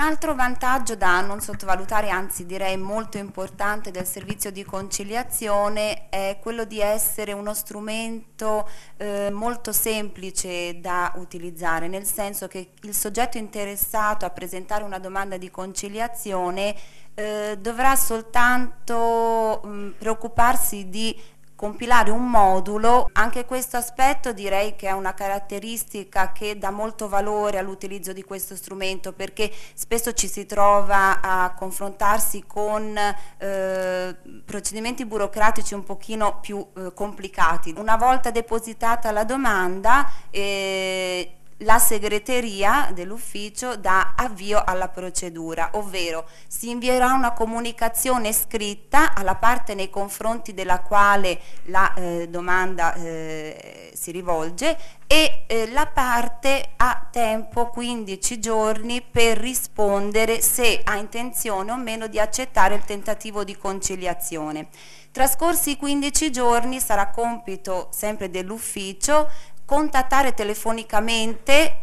Un altro vantaggio da non sottovalutare, anzi direi molto importante del servizio di conciliazione è quello di essere uno strumento eh, molto semplice da utilizzare, nel senso che il soggetto interessato a presentare una domanda di conciliazione eh, dovrà soltanto mh, mm, preoccuparsi di compilare un modulo, anche questo aspetto direi che è una caratteristica che dà molto valore all'utilizzo di questo strumento perché spesso ci si trova a confrontarsi con eh, procedimenti burocratici un pochino più eh, complicati. Una volta depositata la domanda eh, la segreteria dell'ufficio dà avvio alla procedura, ovvero si invierà una comunicazione scritta alla parte nei confronti della quale la eh, domanda eh, si rivolge e eh, la parte ha tempo 15 giorni per rispondere se ha intenzione o meno di accettare il tentativo di conciliazione. Trascorsi i 15 giorni sarà compito sempre dell'ufficio contattare telefonicamente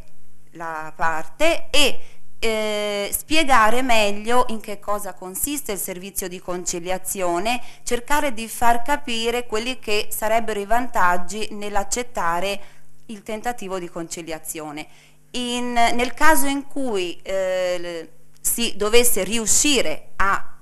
la parte e eh, spiegare meglio in che cosa consiste il servizio di conciliazione, cercare di far capire quelli che sarebbero i vantaggi nell'accettare il tentativo di conciliazione. In, nel caso in cui eh, si dovesse riuscire a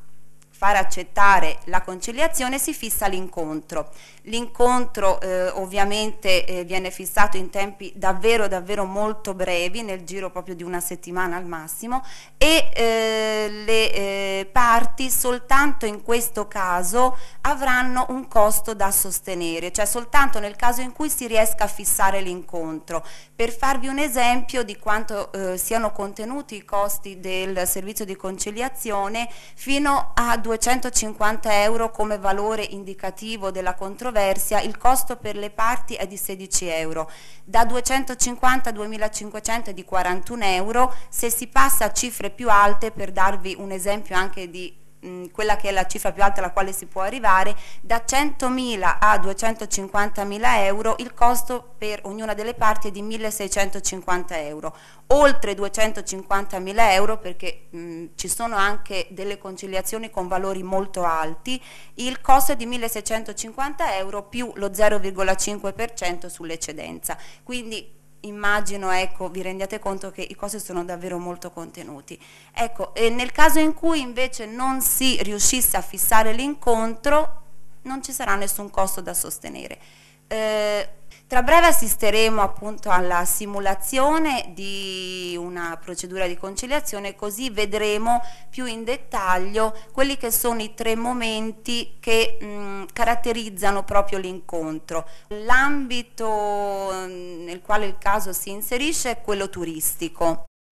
far accettare la conciliazione si fissa l'incontro. L'incontro eh, ovviamente eh, viene fissato in tempi davvero davvero molto brevi, nel giro proprio di una settimana al massimo e eh, le eh, parti soltanto in questo caso avranno un costo da sostenere, cioè soltanto nel caso in cui si riesca a fissare l'incontro. Per farvi un esempio di quanto eh, siano contenuti i costi del servizio di conciliazione fino a 2 250 euro come valore indicativo della controversia, il costo per le parti è di 16 euro. Da 250 a 2500 è di 41 euro, se si passa a cifre più alte, per darvi un esempio anche di Mm, quella che è la cifra più alta alla quale si può arrivare, da 100.000 a 250.000 euro il costo per ognuna delle parti è di 1.650 euro, oltre 250.000 euro perché mh, mm, ci sono anche delle conciliazioni con valori molto alti, il costo è di 1.650 euro più lo 0,5% sull'eccedenza. Quindi immagino ecco, vi rendiate conto che i costi sono davvero molto contenuti. Ecco, nel caso in cui invece non si riuscisse a fissare l'incontro non ci sarà nessun costo da sostenere. Eh, tra breve assisteremo appunto alla simulazione di una procedura di conciliazione così vedremo più in dettaglio quelli che sono i tre momenti che mh, caratterizzano proprio l'incontro. L'ambito nel quale il caso si inserisce è quello turistico.